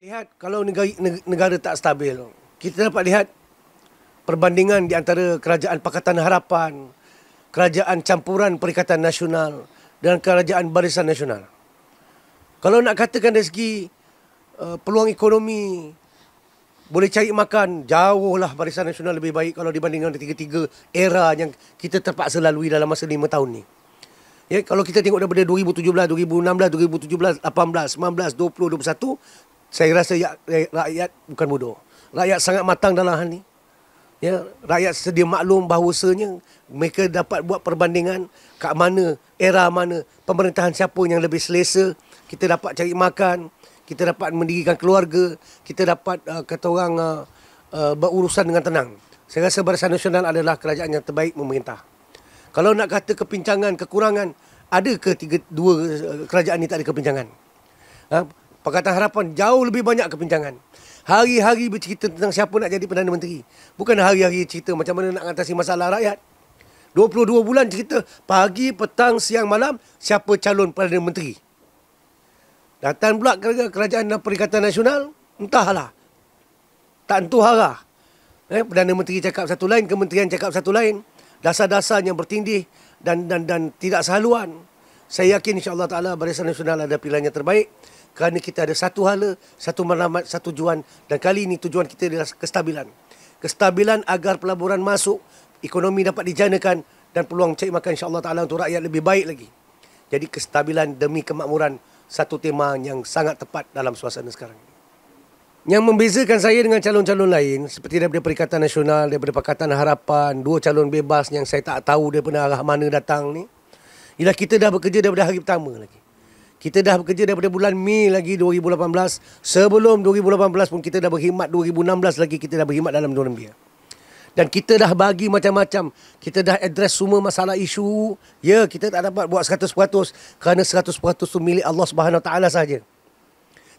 Lihat kalau negara, negara tak stabil, kita dapat lihat perbandingan di antara kerajaan Pakatan Harapan, kerajaan campuran Perikatan Nasional dan kerajaan Barisan Nasional. Kalau nak katakan dari segi uh, peluang ekonomi, boleh cari makan, jauhlah Barisan Nasional lebih baik kalau dibandingkan dengan tiga-tiga era yang kita terpaksa lalui dalam masa lima tahun ni. Ya, kalau kita tengok daripada 2017, 2016, 2017, 18, 19, 20, 21, saya rasa ya- ya- rakyat bukan bodoh. Rakyat sangat matang dalam hal ini. Ya, rakyat sedia maklum bahawasanya mereka dapat buat perbandingan ke mana, era mana, pemerintahan siapa yang lebih selesa. Kita dapat cari makan, kita dapat mendirikan keluarga, kita dapat uh, kata orang uh, uh, berurusan dengan tenang. Saya rasa Barisan Nasional adalah kerajaan yang terbaik memerintah. Kalau nak kata kepincangan, kekurangan, ada ke tiga, dua uh, kerajaan ini tak ada kepincangan? Ha? Pakatan Harapan jauh lebih banyak kepincangan. Hari-hari bercerita tentang siapa nak jadi Perdana Menteri. Bukan hari-hari cerita macam mana nak atasi masalah rakyat. 22 bulan cerita pagi, petang, siang, malam siapa calon Perdana Menteri. Datang pula kerajaan, kerajaan dan Perikatan Nasional, entahlah. Tak tentu harah. Eh, Perdana Menteri cakap satu lain, kementerian cakap satu lain. Dasar-dasar yang bertindih dan dan dan tidak sehaluan. Saya yakin Insyaallah Taala Barisan Nasional ada pilihan yang terbaik kerana kita ada satu hala, satu malamat, satu tujuan dan kali ini tujuan kita adalah kestabilan. Kestabilan agar pelaburan masuk, ekonomi dapat dijanakan dan peluang cari makan insya-Allah Taala untuk rakyat lebih baik lagi. Jadi kestabilan demi kemakmuran satu tema yang sangat tepat dalam suasana sekarang. Yang membezakan saya dengan calon-calon lain seperti daripada Perikatan Nasional, daripada Pakatan Harapan, dua calon bebas yang saya tak tahu daripada arah mana datang ni. Ialah kita dah bekerja daripada hari pertama lagi. Kita dah bekerja daripada bulan Mei lagi 2018. Sebelum 2018 pun kita dah berkhidmat 2016 lagi kita dah berkhidmat dalam Dewan Pembina. Dan kita dah bagi macam-macam. Kita dah address semua masalah isu. Ya, kita tak dapat buat 100% kerana 100% tu milik Allah Subhanahu taala saja.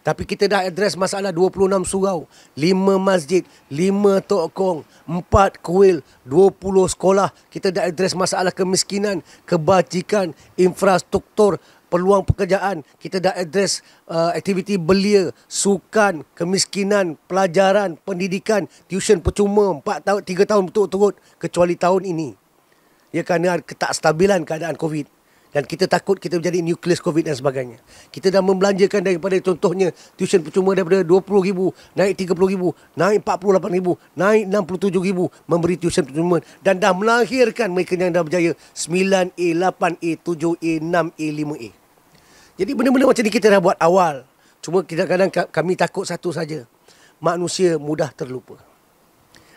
Tapi kita dah address masalah 26 surau, 5 masjid, 5 tokong, 4 kuil, 20 sekolah. Kita dah address masalah kemiskinan, kebajikan, infrastruktur, peluang pekerjaan, kita dah address uh, aktiviti belia, sukan, kemiskinan, pelajaran, pendidikan, tuition percuma 4 tahun 3 tahun betul-betul kecuali tahun ini. Ya kerana ketakstabilan keadaan COVID dan kita takut kita menjadi nucleus COVID dan sebagainya. Kita dah membelanjakan daripada contohnya tuition percuma daripada RM20,000, naik RM30,000, naik RM48,000, naik RM67,000 memberi tuition percuma dan dah melahirkan mereka yang dah berjaya 9A, 8A, 7A, 6A, 5A. Jadi benda-benda macam ni kita dah buat awal. Cuma kadang-kadang kami takut satu saja. Manusia mudah terlupa.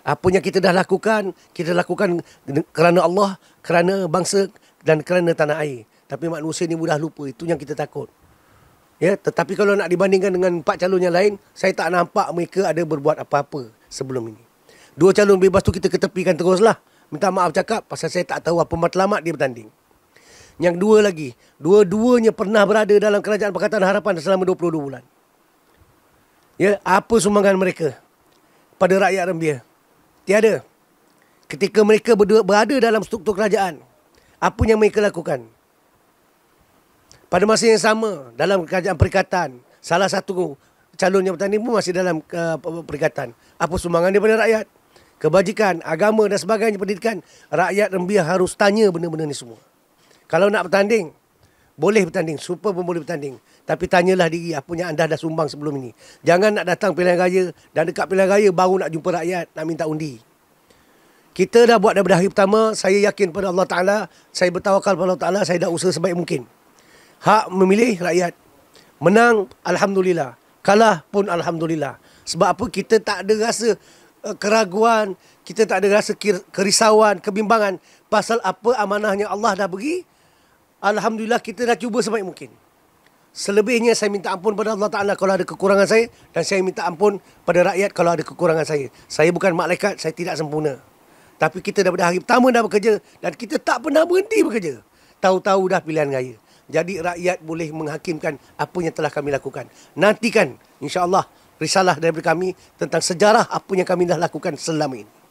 Apa yang kita dah lakukan, kita lakukan kerana Allah, kerana bangsa dan kerana tanah air. Tapi manusia ni mudah lupa. Itu yang kita takut. Ya, tetapi kalau nak dibandingkan dengan empat calon yang lain, saya tak nampak mereka ada berbuat apa-apa sebelum ini. Dua calon bebas tu kita ketepikan teruslah. Minta maaf cakap pasal saya tak tahu apa matlamat dia bertanding. Yang dua lagi, dua-duanya pernah berada dalam kerajaan Pakatan Harapan selama 22 bulan. Ya, apa sumbangan mereka pada rakyat Rembia? Tiada. Ketika mereka berdua berada dalam struktur kerajaan, apa yang mereka lakukan? Pada masa yang sama, dalam kerajaan perikatan, salah satu calon yang bertanding pun masih dalam uh, perikatan. Apa sumbangan daripada rakyat? Kebajikan, agama dan sebagainya pendidikan, rakyat Rembia harus tanya benda-benda ni semua. Kalau nak bertanding, boleh bertanding. Super pun boleh bertanding. Tapi tanyalah diri apa ah, yang anda dah sumbang sebelum ini. Jangan nak datang pilihan raya dan dekat pilihan raya baru nak jumpa rakyat nak minta undi. Kita dah buat daripada hari pertama, saya yakin pada Allah Ta'ala, saya bertawakal pada Allah Ta'ala, saya dah usaha sebaik mungkin. Hak memilih rakyat. Menang, Alhamdulillah. Kalah pun Alhamdulillah. Sebab apa kita tak ada rasa eh, keraguan, kita tak ada rasa kerisauan, kebimbangan pasal apa amanahnya Allah dah beri Alhamdulillah kita dah cuba sebaik mungkin. Selebihnya saya minta ampun pada Allah Ta'ala kalau ada kekurangan saya dan saya minta ampun pada rakyat kalau ada kekurangan saya. Saya bukan malaikat, saya tidak sempurna. Tapi kita daripada hari pertama dah bekerja dan kita tak pernah berhenti bekerja. Tahu-tahu dah pilihan raya. Jadi rakyat boleh menghakimkan apa yang telah kami lakukan. Nantikan insya-Allah risalah daripada kami tentang sejarah apa yang kami dah lakukan selama ini.